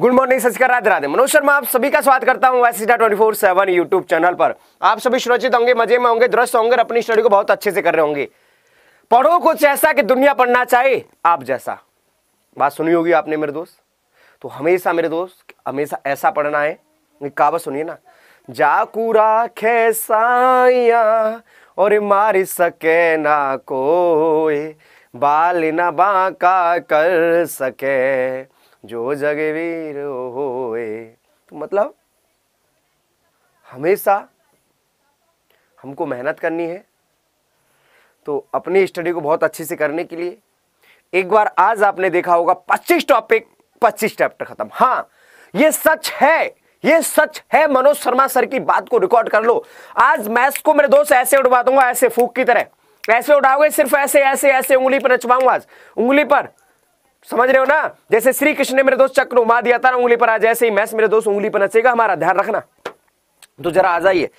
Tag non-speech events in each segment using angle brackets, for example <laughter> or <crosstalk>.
good morning सचकर राधे राधे मनोज शर्मा आप सभी का स्वागत करता हूँ वैसीडा twenty four seven YouTube channel पर आप सभी सुरक्षित होंगे मजे में होंगे दुरुस्त होंगे अपनी स्टडी को बहुत अच्छे से कर रहे होंगे पढ़ो कुछ ऐसा कि दुनिया पढ़ना चाहे आप जैसा बात सुनी होगी आपने मेरे दोस्त तो हमेशा मेरे दोस्त हमेशा ऐसा पढ़ना है कहा सुनिए ना जाकूरा खेसाया और मार सके ना कोई बाल ना बा कर सके जो जगे वीर होए तो मतलब हमेशा हमको मेहनत करनी है तो अपनी स्टडी को बहुत अच्छे से करने के लिए एक बार आज आपने देखा होगा 25 टॉपिक 25 चैप्टर खत्म हाँ ये सच है ये सच है मनोज शर्मा सर की बात को रिकॉर्ड कर लो आज मैथ्स को मेरे दोस्त ऐसे उठवा दूंगा ऐसे फूक की तरह ऐसे उठाओगे सिर्फ ऐसे ऐसे ऐसे उंगली पर नचवाऊंगा आज उंगली पर समझ रहे हो ना जैसे श्री कृष्ण ने मेरे दोस्त चक्र उमा दिया था उंगली पर आज जैसे ही मैच मेरे दोस्त उंगली पर नचेगा हमारा ध्यान रखना तो जरा आ जाइए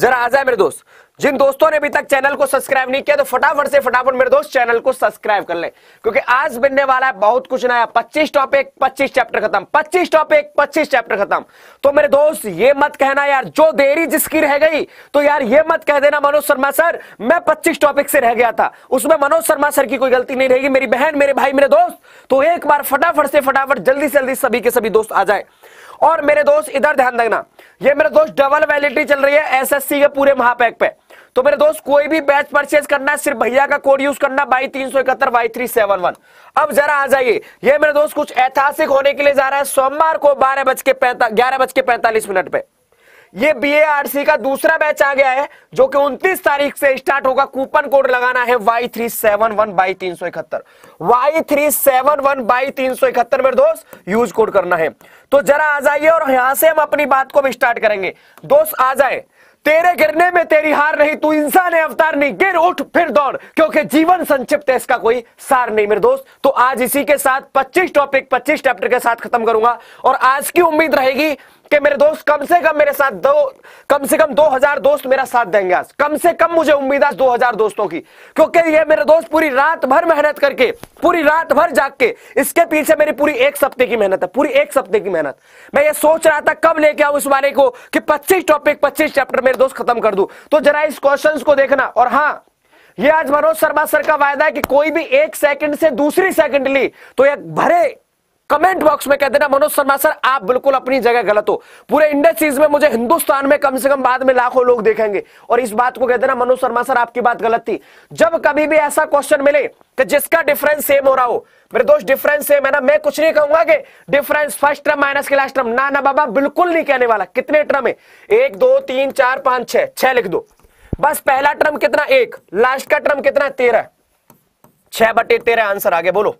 जरा आ जाए मेरे दोस्त जिन दोस्तों ने अभी तक चैनल को सब्सक्राइब नहीं किया तो फटाफट से फटाफट मेरे दोस्त चैनल को सब्सक्राइब कर ले क्योंकि आज बनने वाला है बहुत कुछ नया 25 टॉपिक 25 चैप्टर खत्म 25 टॉपिक 25 चैप्टर खत्म तो मेरे दोस्त ये मत कहना यार जो देरी जिसकी रह गई तो यार ये मत कह देना मनोज शर्मा सर मैं पच्चीस टॉपिक से रह गया था उसमें मनोज शर्मा सर की कोई गलती नहीं रहेगी मेरी बहन मेरे भाई मेरे दोस्त तो एक बार फटाफट से फटाफट जल्दी से जल्दी सभी के सभी दोस्त आ जाए और मेरे दोस्त इधर ध्यान देना ये मेरे दोस्त डबल वैलिडिटी चल रही है एसएससी के पूरे महापैक पे तो मेरे दोस्त कोई भी बैच परचेज करना है सिर्फ भैया का कोड यूज करना बाई तीन सौ इकहत्तर बाई थ्री सेवन वन अब जरा आ जाइए ये मेरे दोस्त कुछ ऐतिहासिक होने के लिए जा रहा है सोमवार को बारह बज के ग्यारह बज के पैंतालीस मिनट पे ये बीएआरसी का दूसरा बैच आ गया है जो कि 29 तारीख से स्टार्ट होगा कूपन कोड लगाना है Y three seven one by तीन सौ इकहत्तर Y three seven one by तीन सौ इकहत्तर मेरे दोस्त यूज कोड करना है तो जरा आ जाइए और यहां से हम अपनी बात को भी स्टार्ट करेंगे दोस्त आ जाए तेरे गिरने में तेरी हार नहीं तू इंसान है अवतार नहीं गिर उठ फिर दौड़ क्योंकि जीवन संक्षिप्त है इसका कोई सार नहीं मेरे दोस्त तो आज इसी के साथ 25 टॉपिक 25 चैप्टर के साथ खत्म करूंगा और आज की उम्मीद रहेगी कि मेरे दोस्त कम से कम मेरे साथ दो कम से कम 2000 दोस्त मेरा साथ देंगे आज कम से कम मुझे उम्मीद आज 2000 दोस्तों की क्योंकि ये मेरे दोस्त पूरी रात भर मेहनत करके पूरी रात भर जाग के इसके पीछे मेरी पूरी एक सप्ते की मेहनत है पूरी एक सप्ते की मेहनत मैं ये सोच रहा था कब लेके आऊं इस बारे को कि पच्चीस टॉपिक पच्चीस चैप्टर मेरे दोस्त खत्म कर दू तो जरा इस क्वेश्चन को देखना और हाँ ये आज मनोज शर्मा सर का वायदा है कि कोई भी एक सेकंड से दूसरी सेकंड ली तो एक भरे कमेंट बॉक्स में कह देना मनोज शर्मा सर आप बिल्कुल अपनी जगह गलत हो पूरे इंडस्ट्रीज में मुझे हिंदुस्तान में कम से कम बाद में लाखों लोग देखेंगे और इस बात को कह देना मनोज शर्मा सर आपकी बात गलत थी जब कभी भी ऐसा क्वेश्चन मिले कि जिसका डिफरेंस सेम हो रहा हो मेरे दोस्त डिफरेंस सेम है ना मैं कुछ नहीं कहूंगा कि डिफरेंस फर्स्ट टर्म माइनस के लास्ट टर्म ना ना बाबा बिल्कुल नहीं कहने वाला कितने टर्म है एक दो तीन चार पांच छह छह लिख दो बस पहला टर्म कितना एक लास्ट का टर्म कितना तेरह छह बटे तेरह आंसर आगे बोलो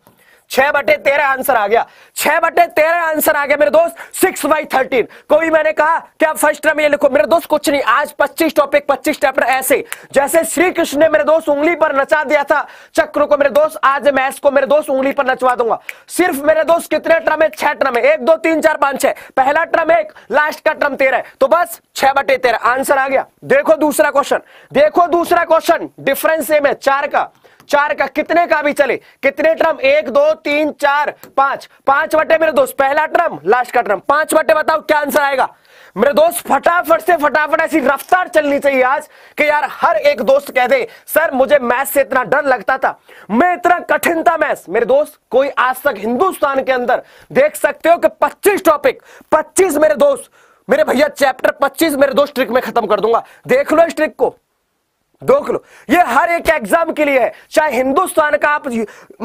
छह बटे तेरह आंसर आ गया छह बटे तेरह आंसर आ गया मेरे दोस्त सिक्स बाई थर्टीन को भी मैंने कहा कि आप फर्स्ट टर्म ये लिखो मेरे दोस्त कुछ नहीं आज पच्चीस टॉपिक पच्चीस चैप्टर ऐसे जैसे श्री कृष्ण ने मेरे दोस्त उंगली पर नचा दिया था चक्र को मेरे दोस्त आज मैथ्स को मेरे दोस्त उंगली पर नचवा दूंगा सिर्फ मेरे दोस्त कितने ट्रम है छह ट्रम है एक दो तीन चार पांच छह पहला ट्रम एक लास्ट का ट्रम तेरह तो बस छह बटे तेरह आंसर आ गया देखो दूसरा क्वेश्चन देखो दूसरा क्वेश्चन डिफरेंस सेम है चार का चार का कितने का भी चले कितने ट्रम एक दो तीन चार पांच पांच बटे मेरे दोस्त पहला ट्रम लास्ट का ट्रम पांच बटे बताओ क्या आंसर आएगा मेरे दोस्त फटाफट से फटाफट ऐसी रफ्तार चलनी चाहिए आज कि यार हर एक दोस्त कह दे सर मुझे मैथ से इतना डर लगता था मैं इतना कठिन था मैथ मेरे दोस्त कोई आज तक हिंदुस्तान के अंदर देख सकते हो कि 25 टॉपिक 25 मेरे दोस्त मेरे भैया चैप्टर 25 मेरे दोस्त ट्रिक में खत्म कर दूंगा देख लो इस ट्रिक को देख लो ये हर एक एग्जाम के लिए है चाहे हिंदुस्तान का आप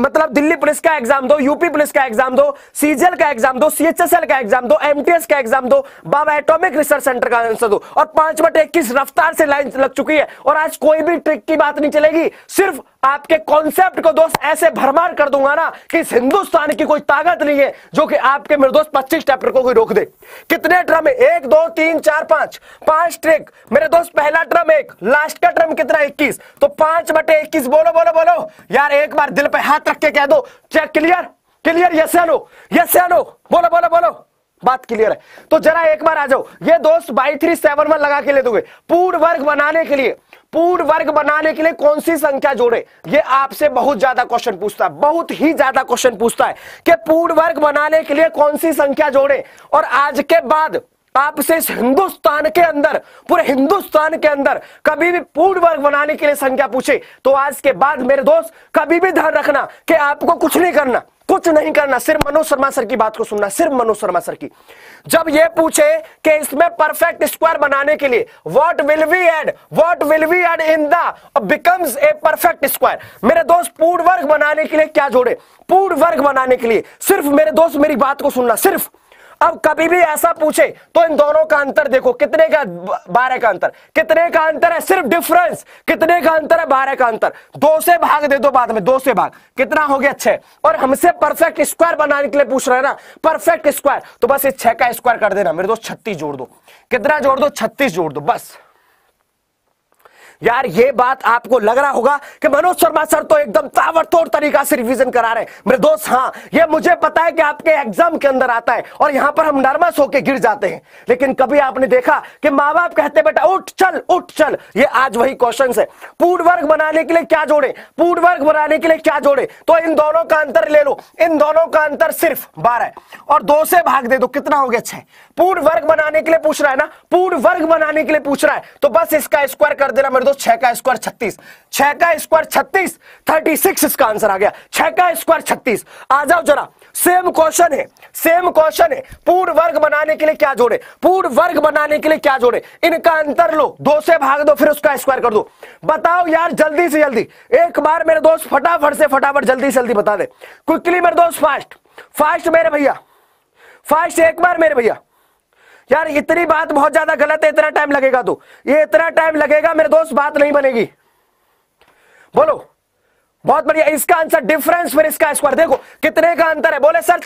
मतलब दिल्ली पुलिस का एग्जाम दो यूपी पुलिस का एग्जाम दो सीजीएल का एग्जाम दो सीएचएसएल का एग्जाम दो एमटीएस का एग्जाम दो बाबा एटॉमिक रिसर्च सेंटर का आंसर दो और पांच बटे इक्कीस रफ्तार से लाइन लग चुकी है और आज कोई भी ट्रिक की बात नहीं चलेगी सिर्फ आपके कॉन्सेप्ट को दोस्त ऐसे भरमार कर दूंगा ना कि इस हिंदुस्तान की कोई ताकत नहीं है जो कि आपके मेरे दोस्त पच्चीस चैप्टर को कोई रोक दे कितने ड्रम है एक दो तीन चार पांच पांच ट्रिक मेरे दोस्त पहला ड्रम एक लास्ट का ड्रम कितना सत्रह इक्कीस तो पांच बटे इक्कीस बोलो बोलो बोलो यार एक बार दिल पे हाथ रख के कह दो चेक क्लियर क्लियर यस या यस या बोलो बोलो बोलो बात क्लियर है तो जरा एक बार आ जाओ ये दोस्त बाई थ्री सेवन वन लगा के ले दोगे पूर्ण वर्ग बनाने के लिए पूर्ण वर्ग बनाने के लिए कौन सी संख्या जोड़े ये आपसे बहुत ज्यादा क्वेश्चन पूछता है बहुत ही ज्यादा क्वेश्चन पूछता है कि पूर्ण वर्ग बनाने के लिए कौन सी संख्या जोड़े और आज के बाद आपसे इस हिंदुस्तान के अंदर पूरे हिंदुस्तान के अंदर कभी भी पूर्ण वर्ग बनाने के लिए संख्या पूछे तो आज के बाद मेरे दोस्त कभी भी ध्यान रखना कि आपको कुछ नहीं करना कुछ नहीं करना सिर्फ मनोज शर्मा सर की बात को सुनना सिर्फ मनोज शर्मा सर की जब ये पूछे कि इसमें परफेक्ट स्क्वायर बनाने के लिए what will we add what will we add in the becomes a perfect square मेरे दोस्त पूर्ण वर्ग बनाने के लिए क्या जोड़े पूर्ण वर्ग बनाने के लिए सिर्फ मेरे दोस्त मेरी बात को सुनना सिर्फ अब कभी भी ऐसा पूछे तो इन दोनों का अंतर देखो कितने का बारह का अंतर कितने का अंतर है सिर्फ डिफरेंस कितने का अंतर है बारह का अंतर दो से भाग दे दो बाद में दो से भाग कितना हो गया छह और हमसे परफेक्ट स्क्वायर बनाने के लिए पूछ रहे हैं ना परफेक्ट स्क्वायर तो बस इस छह का स्क्वायर कर देना मेरे दोस्त छत्तीस जोड़ दो कितना जोड़ दो छत्तीस जोड़ दो बस यार ये बात आपको लग रहा होगा कि मनोज शर्मा सर तो एकदम ताबड़तोड़ तरीका से रिवीजन करा रहे हैं मेरे दोस्त हाँ ये मुझे पता है कि आपके एग्जाम के अंदर आता है और यहां पर हम नर्मस होकर गिर जाते हैं लेकिन कभी आपने देखा कि माँ बाप कहते बेटा उठ चल उठ चल ये आज वही क्वेश्चन है वर्ग बनाने के लिए क्या जोड़े वर्ग बनाने के लिए क्या जोड़े तो इन दोनों का अंतर ले लो इन दोनों का अंतर सिर्फ बारह और दो से भाग दे दो कितना हो गया छह पूर्ण वर्ग बनाने के लिए पूछ रहा है ना पूर्ण वर्ग बनाने के लिए पूछ रहा है तो बस इसका स्क्वायर कर देना मेरे दो छह का स्क्वायर छत्तीस छह का स्क्वायर छत्तीस थर्टी सिक्स इसका आंसर आ गया छह का स्क्वायर छत्तीस आ जाओ जरा सेम क्वेश्चन है सेम क्वेश्चन है पूर्ण वर्ग बनाने के लिए क्या जोड़े पूर्ण वर्ग बनाने के लिए क्या जोड़े इनका अंतर लो दो से भाग दो फिर उसका स्क्वायर कर दो बताओ यार जल्दी से जल्दी एक बार मेरे दोस्त फटाफट से फटाफट जल्दी से जल्दी बता दे क्विकली मेरे दोस्त फास्ट फास्ट मेरे भैया फास्ट एक बार मेरे भैया यार इतनी बात बहुत ज्यादा गलत है इतना टाइम लगेगा तो ये इतना टाइम लगेगा मेरे दोस्त बात नहीं बनेगी बोलो बहुत बढ़िया इसका आंसर डिफरेंस फिर इसका स्क्वायर देखो कितने का अंतर है बोले सर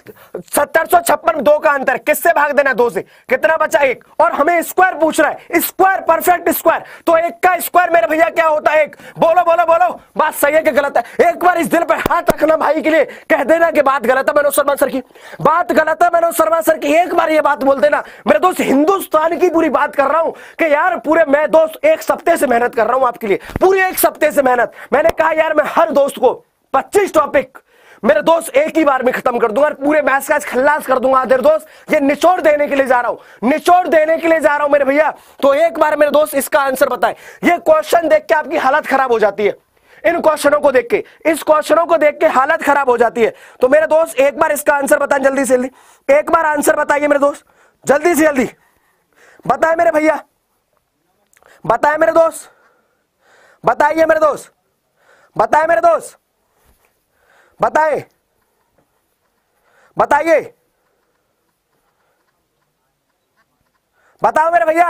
सत्तर सौ छप्पन दो का अंतर किससे भाग देना दो से कितना बचा एक और हमें स्क्वायर पूछ रहा है स्क्वायर परफेक्ट स्क्वायर तो एक का स्क्वायर मेरे भैया क्या होता है एक बोलो बोलो बोलो बात सही है कि गलत है एक बार इस दिल पर हाथ रखना भाई के लिए कह देना की बात गलत है मनोज शर्मा सर की बात गलत है मनोज शर्मा सर की एक बार ये बात बोल देना मेरे दोस्त हिंदुस्तान की पूरी बात कर रहा हूं कि यार पूरे मैं दोस्त एक सप्ते से मेहनत कर रहा हूं आपके लिए पूरे एक सप्ते से मेहनत मैंने कहा यार मैं हर दोस्त दोस्त को पच्चीस टॉपिक मेरे दोस्त एक ही बार में खत्म कर दूंगा पूरे मैथ्स का खल्लास कर दूंगा आधेर दोस्त ये निचोड़ देने के लिए जा रहा हूं निचोड़ देने के लिए जा रहा हूं मेरे भैया तो एक बार मेरे दोस्त इसका आंसर बताए ये क्वेश्चन देख के आपकी हालत खराब हो जाती है इन क्वेश्चनों को देख के इस क्वेश्चनों को देख के हालत खराब हो जाती है तो मेरे दोस्त एक बार इसका आंसर बताएं जल्दी से जल्दी एक बार आंसर बताइए मेरे दोस्त जल्दी से जल्दी बताए मेरे भैया बताए मेरे दोस्त बताइए मेरे दोस्त बताए मेरे दोस्त बताए बताइए बताओ मेरे भैया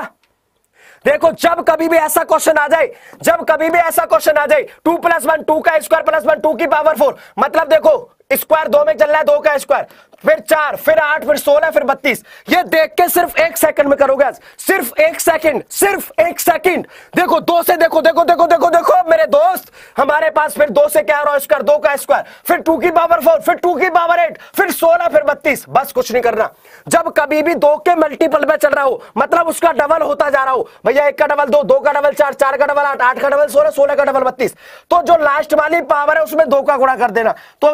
देखो जब कभी भी ऐसा क्वेश्चन आ जाए जब कभी भी ऐसा क्वेश्चन आ जाए टू प्लस वन टू का स्क्वायर प्लस वन टू की पावर फोर मतलब देखो स्क्वायर दो में चल रहा है दो का स्क्वायर फिर चार फिर आठ फिर सोलह फिर बत्तीस ये देख के सिर्फ एक सेकंड में करोगे आज सिर्फ एक सेकंड सिर्फ एक सेकंड देखो दो से देखो देखो देखो देखो देखो मेरे दोस्त हमारे पास फिर दो से क्या रहा है स्क्वायर दो का स्क्वायर फिर टू की पावर फोर फिर टू की पावर एट फिर सोलह फिर बत्तीस बस कुछ नहीं करना जब कभी भी दो के मल्टीपल में चल रहा हो मतलब उसका डबल होता जा रहा हो भैया एक का डबल दो दो का डबल चार चार का डबल आठ आठ का डबल सोलह सोलह का डबल बत्तीस तो जो लास्ट वाली पावर है उसमें दो का गुणा कर देना तो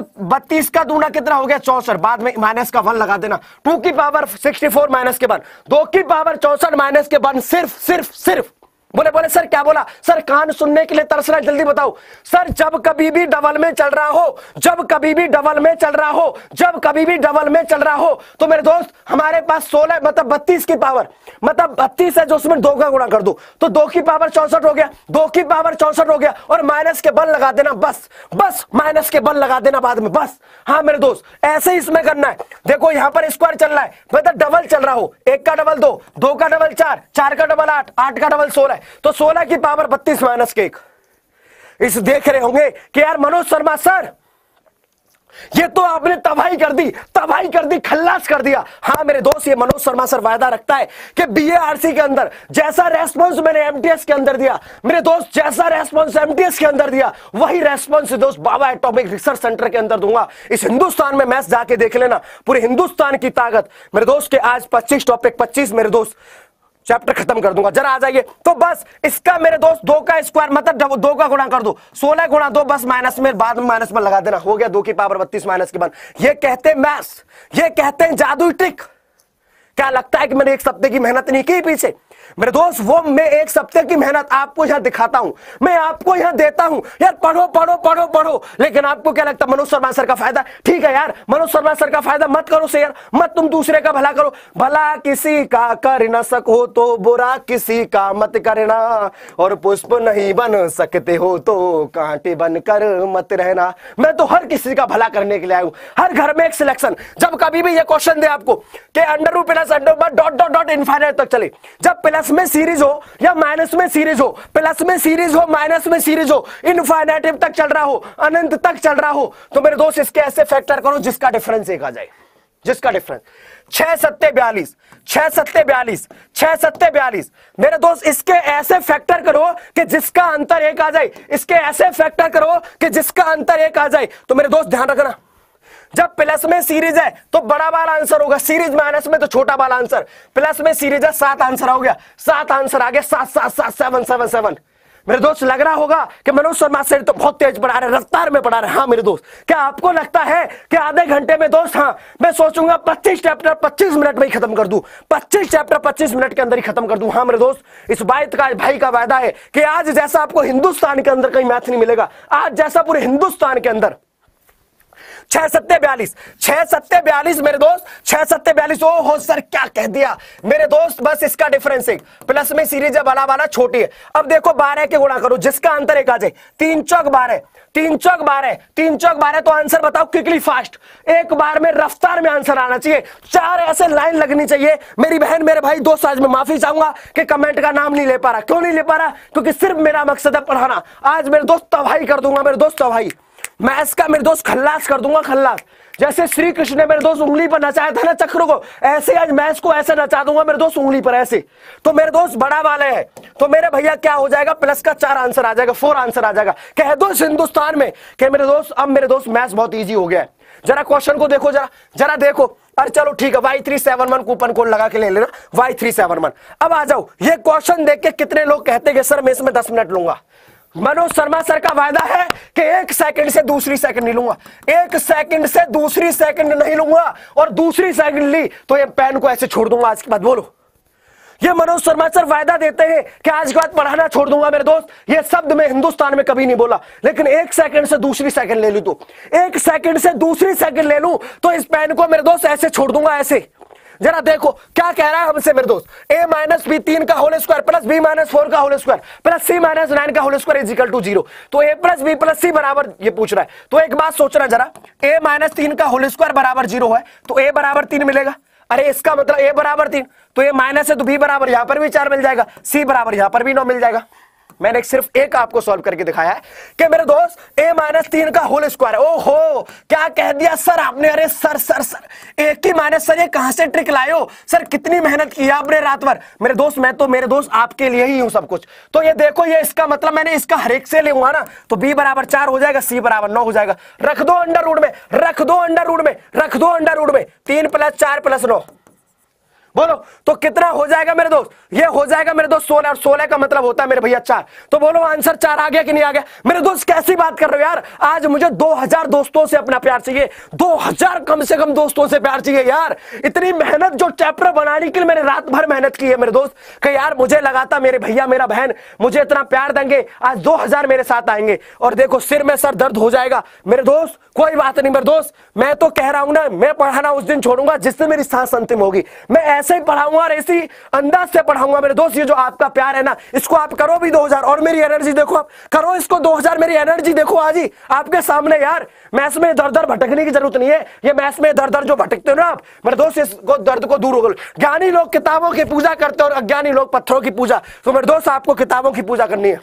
तीस का दूना कितना हो गया चौसठ बाद में माइनस का वन लगा देना टू की पावर सिक्सटी फोर माइनस के वन दो की पावर चौसठ माइनस के वन सिर्फ सिर्फ सिर्फ बोले बोले सर क्या बोला सर कान सुनने के लिए तरस रहा है जल्दी बताओ सर जब कभी भी डबल में चल रहा हो जब कभी भी डबल में चल रहा हो जब कभी भी डबल में चल रहा हो तो मेरे दोस्त हमारे पास 16 मतलब बत्तीस की पावर मतलब बत्तीस है जो उसमें दो का गुणा कर दो तो दो की पावर चौसठ हो गया दो की पावर चौसठ हो गया और माइनस के बल लगा देना बस बस माइनस के बल लगा देना बाद में बस हाँ मेरे दोस्त ऐसे ही इसमें करना है देखो यहाँ पर स्क्वायर चल रहा है मतलब डबल चल रहा हो एक का डबल दो दो का डबल चार चार का डबल आठ आठ का डबल सोलह है तो सोलह की पावर बत्तीस माइनस के एक इस देख रहे होंगे कि यार मनोज शर्मा सर ये तो आपने तबाही कर दी तबाही कर दी खल्लास कर दिया हां मेरे दोस्त ये मनोज शर्मा सर वायदा रखता है कि बीएआरसी के अंदर जैसा रेस्पॉन्स मैंने एमटीएस के अंदर दिया मेरे दोस्त जैसा रेस्पॉन्स एमटीएस के अंदर दिया वही रेस्पॉन्स दोस्त बाबा एटॉमिक रिसर्च सेंटर के अंदर दूंगा इस हिंदुस्तान में मैच जाके देख लेना पूरे हिंदुस्तान की ताकत मेरे दोस्त के आज पच्चीस टॉपिक पच्चीस मेरे दोस्त चैप्टर खत्म कर दूंगा जरा आ जाइए तो बस इसका मेरे दोस्त दो का स्क्वायर मतलब दो का गुणा कर दो सोलह गुणा दो बस माइनस में बाद में माइनस में लगा देना हो गया दो की पावर बत्तीस माइनस के बाद ये कहते हैं मैथ्स ये कहते हैं जादू ट्रिक क्या लगता है कि मैंने एक सप्ते की मेहनत नहीं की पीछे मेरे दोस्त वो मैं एक सप्ते की मेहनत आपको यहां दिखाता हूं मैं आपको यहां देता हूं यार पढ़ो पढ़ो पढ़ो पढ़ो लेकिन आपको क्या लगता है मनोज शर्मा सर का फायदा ठीक है यार मनोज शर्मा सर का फायदा मत करो शेयर मत तुम दूसरे का भला करो भला किसी का कर ना सको तो बुरा किसी का मत करना और पुष्प नहीं बन सकते हो तो कांटे बनकर मत रहना मैं तो हर किसी का भला करने के लिए आया हूँ हर घर में एक सिलेक्शन जब कभी भी ये क्वेश्चन दे आपको कि under root plus under dot dot dot infinite तक चले जब प्लस प्लस में सीरीज हो या माइनस में सीरीज हो प्लस में सीरीज हो माइनस में सीरीज हो इनफाइनेटिव तक चल रहा हो अनंत तक चल रहा हो तो मेरे दोस्त इसके ऐसे फैक्टर करो जिसका डिफरेंस एक आ जाए जिसका डिफरेंस छह सत्य बयालीस छह सत्य बयालीस छह सत्य बयालीस मेरे दोस्त इसके ऐसे फैक्टर करो कि जिसका अंतर एक आ जाए इसके ऐसे फैक्टर करो कि जिसका अंतर एक आ जाए तो मेरे दोस्त ध्यान रखना जब प्लस में सीरीज है तो बड़ा वाला आंसर होगा सीरीज माइनस में तो छोटा वाला आंसर प्लस में सीरीज है सात आंसर हो गया सात आंसर आ गया सात सात सात सेवन सेवन सेवन मेरे दोस्त लग रहा होगा कि मनोज शर्मा सर तो बहुत तेज पढ़ा रहे रफ्तार में पढ़ा रहे हाँ मेरे दोस्त क्या आपको लगता है कि आधे घंटे में दोस्त हाँ मैं सोचूंगा 25 चैप्टर 25 मिनट में ही खत्म कर दू 25 चैप्टर 25 मिनट के अंदर ही खत्म कर दू हाँ मेरे दोस्त इस बात का भाई का वायदा है कि आज जैसा आपको हिंदुस्तान के अंदर कहीं मैथ नहीं मिलेगा आज जैसा पूरे हिंदुस्तान के अंदर छह सत्ते बयालीस छह सत्ते बयालीस मेरे दोस्त छह सत्ते बयालीस ओ हो सर क्या कह दिया मेरे दोस्त बस इसका डिफरेंस एक प्लस में सीरीज है बड़ा वाला छोटी है अब देखो बारह के गुणा करो जिसका अंतर एक आ जाए तीन चौक बारह तीन चौक बारह तीन चौक बारह तो आंसर बताओ क्विकली फास्ट एक बार में रफ्तार में आंसर आना चाहिए चार ऐसे लाइन लगनी चाहिए मेरी बहन मेरे भाई दोस्त आज मैं माफी चाहूंगा कि कमेंट का नाम नहीं ले पा रहा क्यों नहीं ले पा रहा क्योंकि सिर्फ मेरा मकसद है पढ़ाना आज मेरे दोस्त तबाही कर दूंगा मेरे दोस्त तबाही मैं इसका मेरे दोस्त खल्लास कर दूंगा खल्लास जैसे श्री कृष्ण ने मेरे दोस्त उंगली पर नचाया था ना चक्र को ऐसे आज मैं इसको ऐसे नचा दूंगा मेरे दोस्त उंगली पर ऐसे तो मेरे दोस्त बड़ा वाले है तो मेरे भैया क्या हो जाएगा प्लस का चार आंसर आ जाएगा फोर आंसर आ जाएगा कह दो हिंदुस्तान में कह मेरे दोस्त अब मेरे दोस्त मैथ बहुत ईजी हो गया जरा क्वेश्चन को देखो जरा जरा देखो अरे चलो ठीक है Y three seven one coupon code लगा के ले लेना वाई थ्री सेवन वन अब आ जाओ ये क्वेश्चन देख के कितने लोग कहते हैं सर मैं इसमें दस मिनट लूंगा मनोज शर्मा सर का वायदा है कि एक सेकंड से दूसरी सेकंड नहीं लूंगा एक सेकंड से दूसरी सेकंड नहीं लूंगा और दूसरी सेकंड ली तो ये पेन को ऐसे छोड़ दूंगा आज के बाद बोलो ये मनोज शर्मा सर वायदा देते हैं कि आज के बाद पढ़ाना छोड़ दूंगा मेरे दोस्त ये शब्द मैं हिंदुस्तान में कभी नहीं बोला लेकिन एक सेकंड से दूसरी सेकंड ले लू तो एक सेकंड से दूसरी सेकंड ले लू तो इस पेन को मेरे दोस्त ऐसे छोड़ दूंगा ऐसे जरा देखो क्या कह रहा है हमसे मेरे दोस्त ए माइनस बी तीन का whole square plus B minus four का whole square plus C minus nine का whole square is equal to zero तो A plus B plus C बराबर ये पूछ रहा है तो एक बात सोचना जरा ए माइनस तीन का होल स्क्वायर बराबर जीरो है तो ए बराबर तीन मिलेगा अरे इसका मतलब ए बराबर तीन तो ए माइनस है तो बी बराबर यहां पर भी चार मिल जाएगा सी बराबर यहां पर भी नौ मिल जाएगा मैंने सिर्फ एक आपको सॉल्व करके दिखाया है कि मेरे दोस्त ए माइनस तीन का होल स्क्वायर है ओहो क्या कह दिया सर आपने अरे सर सर सर एक ही माइनस सर ये कहां से ट्रिक हो सर कितनी मेहनत की आपने रात भर मेरे दोस्त मैं तो मेरे दोस्त आपके लिए ही हूं सब कुछ तो ये देखो ये इसका मतलब मैंने इसका हरेक से ले हुआ ना तो बी बराबर चार हो जाएगा सी बराबर नौ हो जाएगा रख दो अंडर रूड में रख दो अंडर रूड में रख दो अंडर रूड में तीन प्लस चार प्लस नौ बोलो तो कितना हो जाएगा मेरे दोस्त ये हो जाएगा मेरे दोस्त सोलह और सोलह का मतलब होता है मेरे भैया चार तो बोलो आंसर चार आ गया कि नहीं आ गया मेरे दोस्त कैसी बात कर रहे हो यार आज मुझे हजार दोस्तों से अपना प्यार चाहिए दो हजार कम से कम दोस्तों से प्यार चाहिए यार इतनी मेहनत जो चैप्टर बनाने के लिए मैंने रात भर मेहनत की है मेरे दोस्त कि यार मुझे लगाता मेरे भैया मेरा बहन मुझे इतना प्यार देंगे आज दो मेरे साथ आएंगे और देखो सिर में सर दर्द हो जाएगा मेरे दोस्त कोई बात नहीं मेरे दोस्त मैं तो कह रहा हूं ना मैं पढ़ाना उस दिन छोड़ूंगा जिससे मेरी सांस अंतिम होगी मैं ऐसे ही पढ़ाऊंगा और ऐसी अंदाज से पढ़ाऊंगा मेरे दोस्त ये जो आपका प्यार है ना इसको आप करो भी 2000 और मेरी एनर्जी देखो आप करो इसको 2000 मेरी एनर्जी देखो आज ही आपके सामने यार मैथ्स में दर दर भटकने की जरूरत नहीं है ये मैथ्स में दर दर जो भटकते हो ना आप मेरे दोस्त इस दर्द को दूर हो गए ज्ञानी लोग किताबों की पूजा करते हो और अज्ञानी लोग पत्थरों की पूजा तो मेरे दोस्त आपको किताबों की पूजा करनी है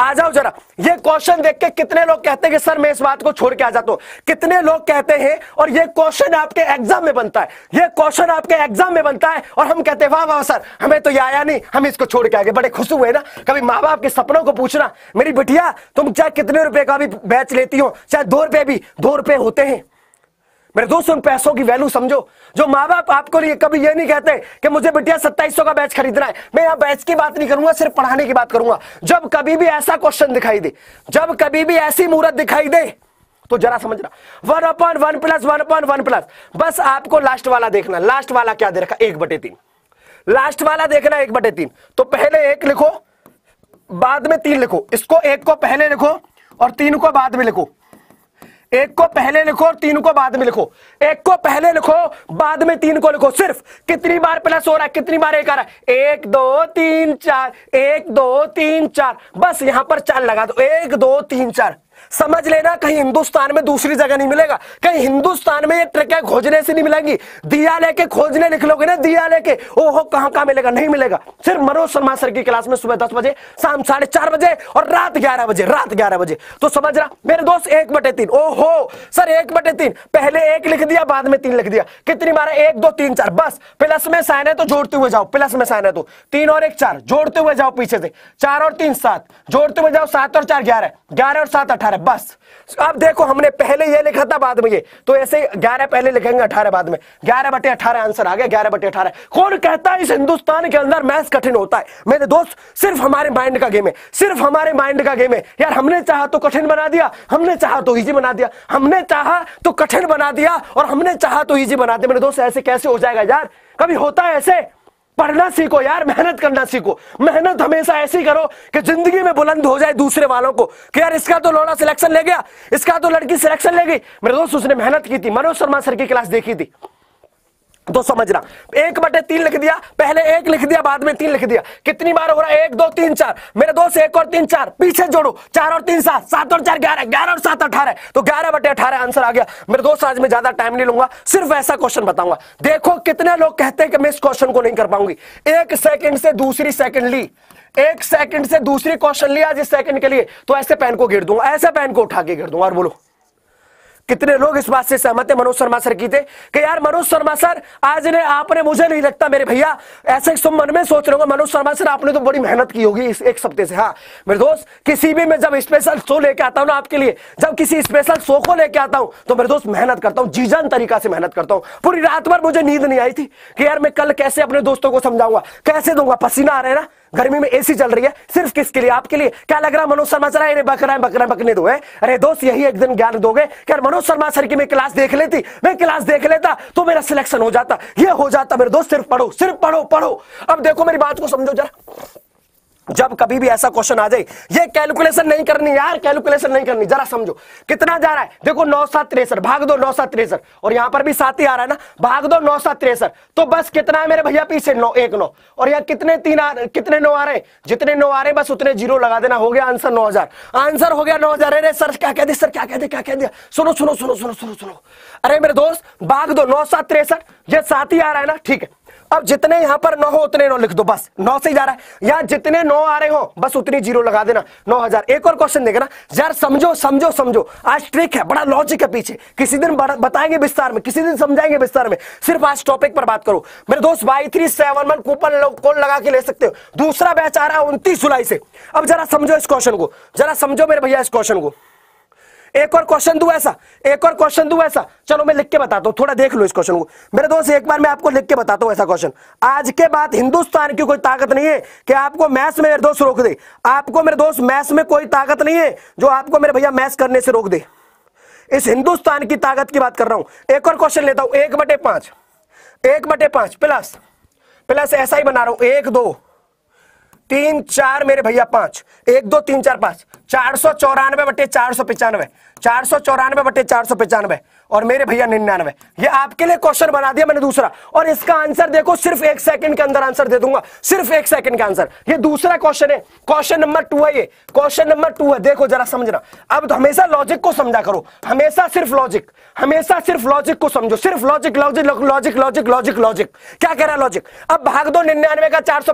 आ जाओ जरा ये क्वेश्चन देख के कितने लोग कहते हैं कि सर मैं इस बात को छोड़ के आ जाता हूं कितने लोग कहते हैं और ये क्वेश्चन आपके एग्जाम में बनता है ये क्वेश्चन आपके एग्जाम में बनता है और हम कहते हैं वाह वाह सर हमें तो ये आया नहीं हम इसको छोड़ के आगे बड़े खुश हुए ना कभी माँ बाप के सपनों को पूछना मेरी बिटिया तुम चाहे कितने रुपए का भी बैच लेती हो चाहे दो रुपए भी दो रुपए होते हैं मेरे दोस्त उन पैसों की वैल्यू समझो जो माँ बाप आपको लिए कभी ये नहीं कहते कि मुझे बिटिया सत्ताईस का बैच खरीदना है मैं यहाँ बैच की बात नहीं करूंगा सिर्फ पढ़ाने की बात करूंगा जब कभी भी ऐसा क्वेश्चन दिखाई दे जब कभी भी ऐसी मूर्त दिखाई दे तो जरा समझना one upon one plus one upon one plus बस आपको लास्ट वाला देखना लास्ट वाला क्या दे रखा एक बटे तीन लास्ट वाला देखना एक बटे तीन तो पहले एक लिखो बाद में तीन लिखो इसको एक को पहले लिखो और तीन को बाद में लिखो एक को पहले लिखो और तीन को बाद में लिखो एक को पहले लिखो बाद में तीन को लिखो सिर्फ कितनी बार प्लस हो रहा है कितनी बार एक आ रहा है एक दो तीन चार एक दो तीन चार बस यहां पर चार लगा दो एक दो तीन चार समझ लेना कहीं हिंदुस्तान में दूसरी जगह नहीं मिलेगा कहीं हिंदुस्तान में ये ट्रिकें खोजने से नहीं मिलेंगी दिया लेके खोजने निकलोगे ना दिया लेके ओहो कहां कहां मिलेगा नहीं मिलेगा सिर्फ मनोज शर्मा सर की क्लास में सुबह दस बजे शाम साढ़े चार बजे और रात ग्यारह बजे रात ग्यारह बजे तो समझ रहा मेरे दोस्त एक बटे तीन ओहो सर एक बटे तीन पहले एक लिख दिया बाद में तीन लिख दिया कितनी बार एक दो तीन चार बस प्लस में साइन है तो जोड़ते हुए जाओ प्लस में साइन है तो तीन और एक चार जोड़ते हुए जाओ पीछे से चार और तीन सात जोड़ते हुए जाओ सात और चार ग्यारह ग्यारह और सात अठारह अठारह बस अब देखो हमने पहले ये लिखा था बाद में ये तो ऐसे ग्यारह पहले लिखेंगे अठारह बाद में ग्यारह बटे अठारह आंसर आ गया ग्यारह बटे अठारह कौन कहता है इस हिंदुस्तान के अंदर मैथ्स कठिन होता है मेरे दोस्त सिर्फ हमारे माइंड का गेम है सिर्फ हमारे माइंड का गेम है यार हमने चाह तो कठिन बना दिया हमने चाह तो ईजी बना दिया हमने चाह तो कठिन बना दिया और हमने चाह तो ईजी बना दिया मेरे दोस्त ऐसे कैसे हो जाएगा यार कभी होता है ऐसे पढ़ना सीखो यार मेहनत करना सीखो मेहनत हमेशा ऐसी करो कि जिंदगी में बुलंद हो जाए दूसरे वालों को कि यार इसका तो लोड़ा सिलेक्शन ले गया इसका तो लड़की सिलेक्शन ले गई मेरे दोस्त उसने मेहनत की थी मनोज शर्मा सर की क्लास देखी थी दो तो समझना एक बटे तीन लिख दिया पहले एक लिख दिया बाद में तीन लिख दिया कितनी बार हो रहा है एक दो तीन चार मेरे दोस्त एक और तीन चार पीछे जोड़ो चार और तीन सात सात और चार ग्यारह ग्यारह और सात अठारह तो ग्यारह बटे अठारह आंसर आ गया मेरे दोस्त आज मैं ज्यादा टाइम नहीं लूंगा सिर्फ ऐसा क्वेश्चन बताऊंगा देखो कितने लोग कहते हैं कि मैं इस क्वेश्चन को नहीं कर पाऊंगी एक सेकेंड से दूसरी सेकेंड ली एक सेकंड से दूसरी क्वेश्चन लिया जिस सेकंड के लिए तो ऐसे पेन को गिर दूंगा ऐसे पेन को उठा के गिर दूंगा और बोलो कितने लोग इस बात से सहमत है मनोज शर्मा सर की थे कि यार मनोज शर्मा सर आज ने आपने मुझे नहीं लगता मेरे भैया ऐसे तुम मन में सोच रहे हो मनोज शर्मा सर आपने तो बड़ी मेहनत की होगी इस एक सप्ते से हाँ मेरे दोस्त किसी भी मैं जब स्पेशल शो लेके आता हूँ ना आपके लिए जब किसी स्पेशल शो को लेके आता हूँ तो मेरे दोस्त मेहनत करता हूँ जीजन तरीका से मेहनत करता हूँ पूरी रात भर मुझे नींद नहीं आई थी कि यार मैं कल कैसे अपने दोस्तों को समझाऊंगा कैसे दूंगा पसीना आ रहा है ना गर्मी में एसी चल रही है सिर्फ किसके लिए आपके लिए क्या लग रहा है मनोज शर्मा सर अरे बकरा बकरा बकने दो अरे दोस्त यही एक दिन ज्ञान दोगे कि मनोज शर्मा सर की मैं क्लास देख लेती मैं क्लास देख लेता तो मेरा सिलेक्शन हो जाता ये हो जाता मेरे दोस्त सिर्फ पढ़ो सिर्फ पढ़ो पढ़ो अब देखो मेरी बात को समझो जरा जब कभी भी ऐसा क्वेश्चन आ जाए ये कैलकुलेशन नहीं करनी यार कैलकुलेशन नहीं करनी जरा समझो कितना जा रहा है देखो नौ सात तिरसठ भाग दो नौ सात तिरसठ और यहां पर भी सात ही आ रहा है ना भाग दो नौ सात तिरसठ तो बस कितना है मेरे भैया पीछे नौ एक नौ और यहाँ कितने तीन आ कितने नौ आ रहे हैं जितने नौ आ रहे हैं बस उतने जीरो लगा देना हो गया आंसर नौ हजार आंसर हो गया नौ हजार अरे सर क्या कह दे सर क्या कह दे क्या कह दिया सुनो सुनो सुनो सुनो सुनो सुनो अरे मेरे दोस्त भाग दो नौ सात तिरसठ ये सात ही आ रहा है ना ठीक है अब जितने यहां पर नौ हो उतने नौ लिख दो बस नौ से ही जा रहा है यहां जितने नौ आ रहे हो बस उतनी जीरो लगा देना नौ हजार एक और क्वेश्चन देखना ना यार समझो समझो समझो आज ट्रिक है बड़ा लॉजिक है पीछे किसी दिन बताएंगे विस्तार में किसी दिन समझाएंगे विस्तार में सिर्फ आज टॉपिक पर बात करो मेरे दोस्त Y three seven one coupon कौन लगा के ले सकते हो दूसरा बैच आ रहा है उनतीस जुलाई से अब जरा समझो इस क्वेश्चन को जरा समझो मेरे भैया इस क्वेश्चन को एक और क्वेश्चन दू ऐसा एक और क्वेश्चन दू ऐसा चलो मैं लिख के बताता हूँ थोड़ा देख लो इस क्वेश्चन को मेरे दोस्त एक बार मैं आपको लिख के बताता हूँ ऐसा क्वेश्चन आज के बाद हिंदुस्तान की कोई ताकत नहीं है कि आपको मैथ्स में मेरे दोस्त रोक दे आपको मेरे दोस्त मैथ्स में कोई ताकत नहीं है जो आपको मेरे भैया मैथ्स करने से रोक दे इस हिंदुस्तान की ताकत की बात कर रहा हूं एक और क्वेश्चन लेता हूं एक बटे पांच एक बटे पांच प्लस प्लस ऐसा ही बना रहा हूं एक दो तीन चार मेरे भैया पांच एक दो तीन चार पांच चार सौ चौरानवे बटे चार सौ पचानवे चार सौ चौरानवे बटे चार सौ पचानवे और मेरे भैया निन्यानवे ये आपके लिए क्वेश्चन बना दिया मैंने दूसरा और इसका आंसर देखो सिर्फ एक सेकंड के अंदर आंसर दे दूंगा सिर्फ एक सेकंड का आंसर ये दूसरा क्वेश्चन है क्वेश्चन नंबर टू है ये क्वेश्चन नंबर टू है देखो जरा समझना अब तो हमेशा लॉजिक को समझा करो हमेशा सिर्फ लॉजिक हमेशा सिर्फ लॉजिक को समझो सिर्फ logic logic logic logic logic logic क्या कह रहा है लॉजिक अब भाग दो निन्यानवे का चार सौ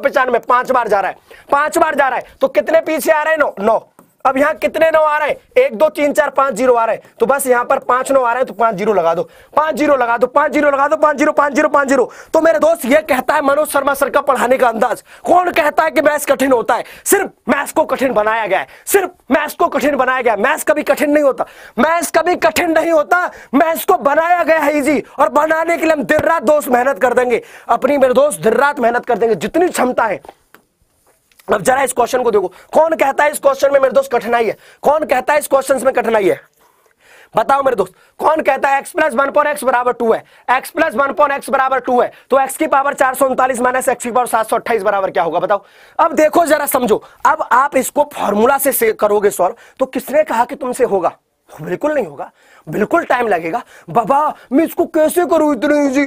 पांच बार जा रहा है पांच बार जा रहा है तो कितने पीछे आ रहे हैं नो नो अब यहां कितने नौ आ रहे हैं एक दो तीन चार पांच जीरो आ रहे हैं तो बस यहां पर पांच नौ आ रहे हैं तो पांच जीरो लगा दो पांच जीरो लगा दो पांच जीरो लगा दो पांच जीरो पांच जीरो पांच जीरो तो मेरे दोस्त ये कहता है मनोज शर्मा सर का पढ़ाने का अंदाज कौन कहता है कि मैथ कठिन होता है सिर्फ मैथ को कठिन बनाया गया है सिर्फ मैथ को कठिन बनाया गया मैथ कभी कठिन नहीं होता मैथ कभी कठिन नहीं होता मैथ को बनाया गया है इजी और बनाने के लिए हम दिन रात दोस्त मेहनत कर देंगे अपनी मेरे दोस्त दिन रात मेहनत कर देंगे जितनी क्षमता है अब जरा इस क्वेश्चन को देखो कौन कहता है इस क्वेश्चन में मेरे दोस्त कठिनाई है कौन कहता है इस क्वेश्चन में कठिनाई है बताओ मेरे दोस्त कौन कहता है x plus one upon X बराबर टू है x plus one upon X बराबर टू है तो x की पावर चार सौ उनतालीस माइनस एक्स की पावर सात सौ अट्ठाईस बराबर क्या होगा बताओ अब देखो जरा समझो अब आप इसको फॉर्मूला से करोगे सॉल्व तो किसने कहा कि तुमसे होगा बिल्कुल नहीं होगा बिल्कुल टाइम लगेगा बाबा मैं इसको कैसे करूं इतनी इजी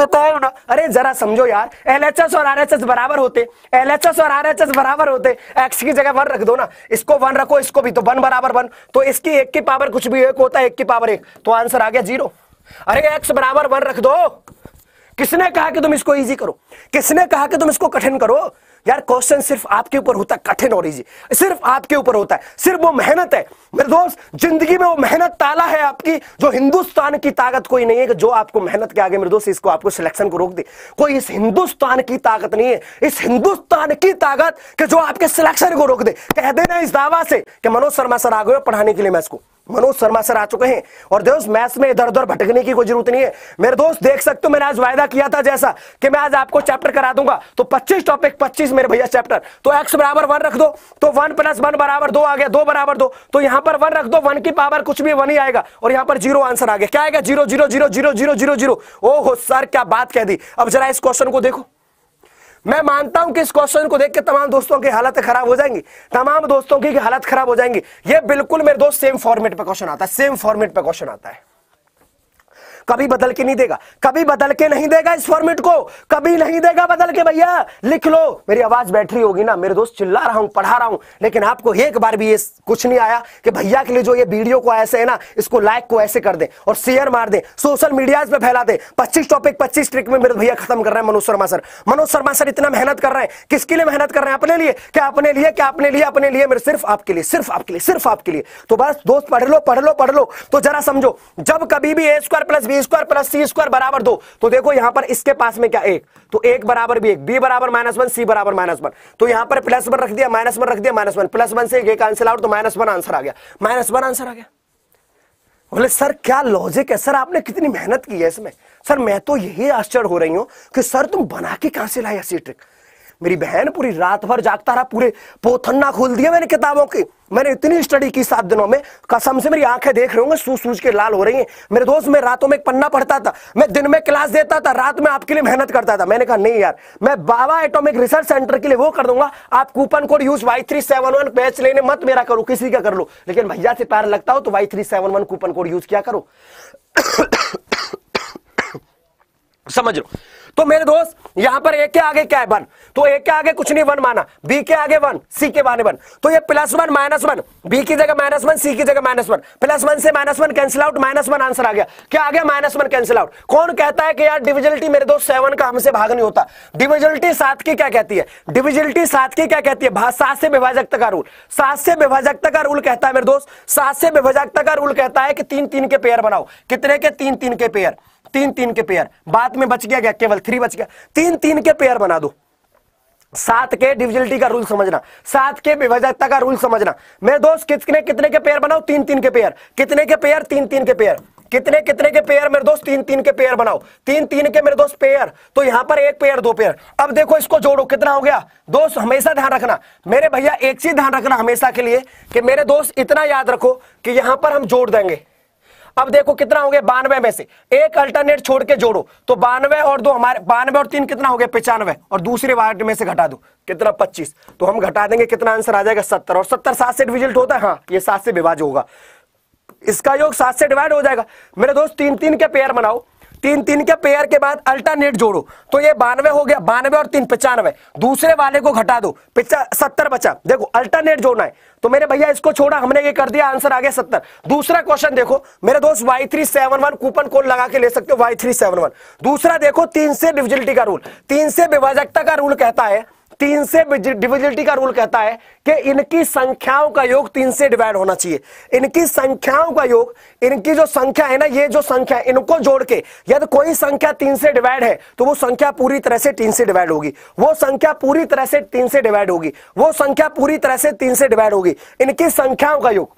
बताओ ना अरे जरा समझो यार एल एच एस और आर एच एस बराबर होते एल एच एस और आर एच एस बराबर होते एक्स की जगह वन रख दो ना इसको वन रखो इसको भी तो वन बराबर वन तो इसकी एक की पावर कुछ भी एक होता है एक की पावर एक तो आंसर आ गया जीरो अरे एक्स बराबर वन रख दो किसने कहा कि तुम इसको ईजी करो किसने कहा कि तुम इसको कठिन करो यार क्वेश्चन सिर्फ आपके ऊपर होता है कठिन और इजी सिर्फ आपके ऊपर होता है सिर्फ वो मेहनत है मेरे दोस्त जिंदगी में वो मेहनत ताला है आपकी जो हिंदुस्तान की ताकत कोई नहीं है कि जो आपको मेहनत के आगे मेरे दोस्त इसको आपको सिलेक्शन को रोक दे कोई इस हिंदुस्तान की ताकत नहीं है इस हिंदुस्तान की ताकत के जो आपके सिलेक्शन को रोक दे कह देना इस दावा से कि मनोज शर्मा सर आ गए पढ़ाने के लिए मैं इसको मनोज शर्मा सर आ चुके हैं और दोस्त मैथ्स में इधर उधर भटकने की कोई जरूरत नहीं है मेरे दोस्त देख सकते हो मैंने आज वायदा किया था जैसा कि मैं आज आपको चैप्टर करा दूंगा तो 25 टॉपिक 25 मेरे भैया चैप्टर तो एक्स बराबर वन रख दो तो वन प्लस वन बराबर दो आ गया दो बराबर दो तो यहां पर वन रख दो वन की पावर कुछ भी वन ही आएगा और यहां पर जीरो आंसर आ गया क्या आएगा zero zero zero zero zero zero zero sir क्या बात कह दी अब जरा इस क्वेश्चन को देखो मैं मानता हूं कि इस क्वेश्चन को देख के तमाम दोस्तों की हालत खराब हो जाएंगी तमाम दोस्तों की हालत खराब हो जाएंगी ये बिल्कुल मेरे दोस्त सेम फॉर्मेट पे क्वेश्चन आता है सेम फॉर्मेट पे क्वेश्चन आता है कभी बदल के नहीं देगा कभी बदल के नहीं देगा इस फॉर्मेट को कभी नहीं देगा बदल के भैया लिख लो मेरी आवाज बैटरी होगी ना मेरे दोस्त चिल्ला रहा हूं पढ़ा रहा हूं लेकिन आपको एक बार भी ये कुछ नहीं आया कि भैया के लिए जो ये वीडियो को ऐसे है ना इसको लाइक को ऐसे कर दे और शेयर मार दे सोशल मीडिया पर फैला दे पच्चीस टॉपिक पच्चीस ट्रिक में मेरे भैया खत्म कर रहे हैं मनोज शर्मा सर मनोज शर्मा सर इतना मेहनत कर रहे हैं किसके लिए मेहनत कर रहे हैं अपने लिए क्या अपने लिए क्या अपने लिए अपने लिए मेरे सिर्फ आपके लिए सिर्फ आपके लिए सिर्फ आपके लिए तो बस दोस्त पढ़ लो पढ़ लो पढ़ लो तो जरा समझो जब कभी भी A square plus B B square plus C square बराबर दो तो देखो यहां पर इसके पास में क्या एक तो एक बराबर भी एक बी बराबर माइनस वन सी बराबर माइनस वन तो यहां पर प्लस वन रख दिया माइनस वन रख दिया माइनस वन प्लस वन से एक आंसर आउट तो माइनस वन आंसर आ गया माइनस वन आंसर आ गया बोले सर क्या लॉजिक है सर आपने कितनी मेहनत की है इसमें सर मैं तो यही आश्चर्य हो रही हूं कि सर तुम बना के कहां से लाए ऐसी ट्रिक मेरी बहन पूरी रात भर जागता रहा पूरे पोथन्ना खोल दिया मैंने किताबों की मैंने इतनी स्टडी की सात दिनों में कसम से मेरी आंखें देख रहे होंगे सूझ सूझ के लाल हो रही हैं मेरे दोस्त मैं रातों में एक पन्ना पढ़ता था मैं दिन में क्लास देता था रात में आपके लिए मेहनत करता था मैंने कहा नहीं यार मैं बाबा एटॉमिक रिसर्च सेंटर के लिए वो कर दूंगा आप coupon code use Y three seven one batch लेने मत मेरा करो किसी का कर लो लेकिन भैया से प्यार लगता हो तो Y three seven one coupon code use क्या करो <coughs> समझ लो तो मेरे दोस्त यहां पर एक के आगे क्या है वन तो एक के आगे कुछ नहीं वन माना बी के आगे वन सी के आगे वन तो ये plus one minus one B की जगह माइनस वन सी की जगह माइनस वन प्लस वन से minus one cancel out minus one answer आ गया क्या आ गया माइनस वन कैंसिल आउट कौन कहता है कि यार डिविजिलिटी मेरे दोस्त सेवन का हमसे भाग नहीं होता डिविजिलिटी सात की क्या कहती है डिविजिलिटी सात की क्या कहती है सात से विभाजकता का रूल सात से विभाजकता का रूल कहता है मेरे दोस्त सात से विभाजकता का रूल कहता है कि तीन तीन के पेयर बनाओ कितने के तीन तीन के पेयर तीन तीन के पेयर बाद में बच गया क्या केवल थ्री बच गया तीन तीन के पेयर बना दो सात के डिविजिलिटी का रूल समझना सात के विभाजकता का रूल समझना मेरे दोस्त कितने कितने के पेयर बनाओ तीन तीन के पेयर कितने के पेयर तीन तीन के पेयर कितने कितने के पेयर मेरे दोस्त तीन तीन के पेयर बनाओ तीन तीन के मेरे दोस्त पेयर तो यहां पर एक पेयर दो पेयर अब देखो इसको जोड़ो कितना हो गया दोस्त हमेशा ध्यान रखना मेरे भैया एक चीज ध्यान रखना हमेशा के लिए कि मेरे दोस्त इतना याद रखो कि यहां पर हम जोड़ देंगे अब देखो कितना हो गया बानवे में से एक अल्टरनेट छोड़ के जोड़ो तो बानवे और दो हमारे बानवे और तीन कितना हो गया पचानवे और दूसरे वार्ड में से घटा दो कितना पच्चीस तो हम घटा देंगे कितना आंसर आ जाएगा सत्तर और सत्तर सात से रिजल्ट होता है हाँ ये सात से विभाज होगा इसका योग सात से डिवाइड हो जाएगा मेरे दोस्त तीन तीन के पेयर बनाओ तीन तीन के पेयर के बाद अल्टरनेट जोड़ो तो ये बानवे हो गया बानवे और तीन पचानवे दूसरे वाले को घटा दो पिछा सत्तर बचा देखो अल्टरनेट जोड़ना है तो मेरे भैया इसको छोड़ा हमने ये कर दिया आंसर आ गया सत्तर दूसरा क्वेश्चन देखो मेरे दोस्त Y three seven one coupon code लगा के ले सकते हो वाई थ्री सेवन वन दूसरा देखो तीन से डिविजिलिटी का रूल तीन से विभाजकता का रूल कहता है तीन से डिविजिबिलिटी का रूल कहता है कि इनकी संख्याओं का योग तीन से डिवाइड होना चाहिए इनकी संख्याओं का योग इनकी जो संख्या है ना ये जो संख्या है इनको जोड़ के यदि कोई संख्या तीन से डिवाइड है तो वो संख्या पूरी तरह से तीन से डिवाइड होगी वो संख्या पूरी तरह से तीन से डिवाइड होगी वो संख्या पूरी तरह से तीन से डिवाइड होगी इनकी संख्याओं का योग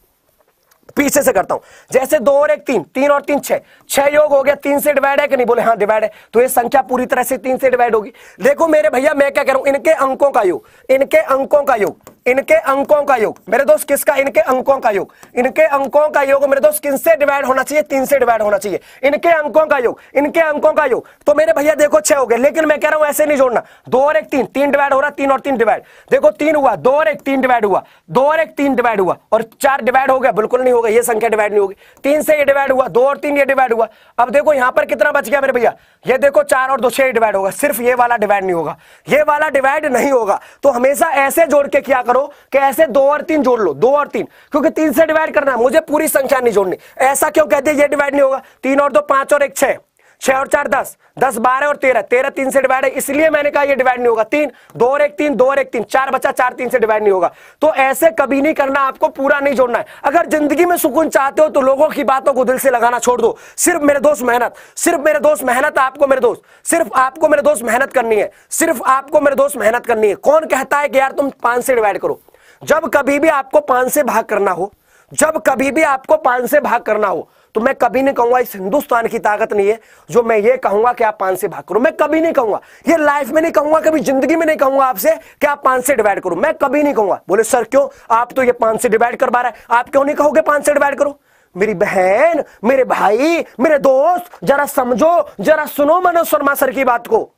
पीछे से करता हूं जैसे दो और एक तीन तीन और तीन छह छह योग हो गया तीन से डिवाइड है कि नहीं बोले हाँ डिवाइड है तो ये संख्या पूरी तरह से तीन से डिवाइड होगी देखो मेरे भैया मैं क्या कह रहा हूं इनके अंकों का योग इनके अंकों का योग इनके अंकों का योग मेरे दोस्त किसका इनके अंकों का योग इनके अंकों का योग मेरे दोस्त किनसे डिवाइड होना चाहिए तीन से डिवाइड होना चाहिए इनके अंकों का योग इनके अंकों का योग तो मेरे भैया देखो छह हो गए लेकिन मैं कह रहा हूं ऐसे नहीं जोड़ना दो और एक तीन तीन डिवाइड हो रहा तीन और तीन डिवाइड देखो तीन हुआ दो और एक तीन डिवाइड हुआ दो और एक तीन डिवाइड हुआ और चार डिवाइड हो गया बिल्कुल नहीं होगा ये संख्या डिवाइड नहीं होगी तीन से ये डिवाइड हुआ दो और तीन ये डिवाइड हुआ अब देखो यहां पर कितना बच गया मेरे भैया ये देखो चार और दो छह डिवाइड होगा सिर्फ ये वाला डिवाइड नहीं होगा ये वाला डिवाइड नहीं होगा तो हमेशा ऐसे जोड़ के क्या करो करो कि ऐसे दो और तीन जोड़ लो दो और तीन क्योंकि तीन से डिवाइड करना है मुझे पूरी संख्या नहीं जोड़नी ऐसा क्यों कहते हैं ये डिवाइड नहीं होगा तीन और दो पांच और एक छह छह और चार दस दस बारह और तेरह तेरह तीन से डिवाइड है इसलिए मैंने कहा ये डिवाइड नहीं होगा तीन दो और एक तीन दो और एक तीन चार बचा चार तीन से डिवाइड नहीं होगा तो ऐसे कभी नहीं करना आपको पूरा नहीं जोड़ना है अगर जिंदगी में सुकून चाहते हो तो लोगों की बातों को दिल से लगाना छोड़ दो सिर्फ मेरे दोस्त मेहनत सिर्फ मेरे दोस्त मेहनत आपको मेरे दोस्त सिर्फ आपको मेरे दोस्त मेहनत करनी है सिर्फ आपको मेरे दोस्त मेहनत करनी है कौन कहता है कि यार तुम पांच से डिवाइड करो जब कभी भी आपको पांच से भाग करना हो जब कभी भी आपको पांच से भाग करना हो तो मैं कभी नहीं कहूंगा इस हिंदुस्तान की ताकत नहीं है जो मैं ये कहूंगा कि आप पांच से भाग करो मैं कभी नहीं कहूंगा ये लाइफ में नहीं कहूंगा कभी जिंदगी में नहीं कहूंगा आपसे कि आप पांच से डिवाइड करो मैं कभी नहीं कहूंगा बोले सर क्यों आप तो ये पांच से डिवाइड करवा रहे हैं आप क्यों नहीं कहोगे पांच से डिवाइड करो मेरी बहन मेरे भाई मेरे दोस्त जरा समझो जरा सुनो मनोज शर्मा सर की बात को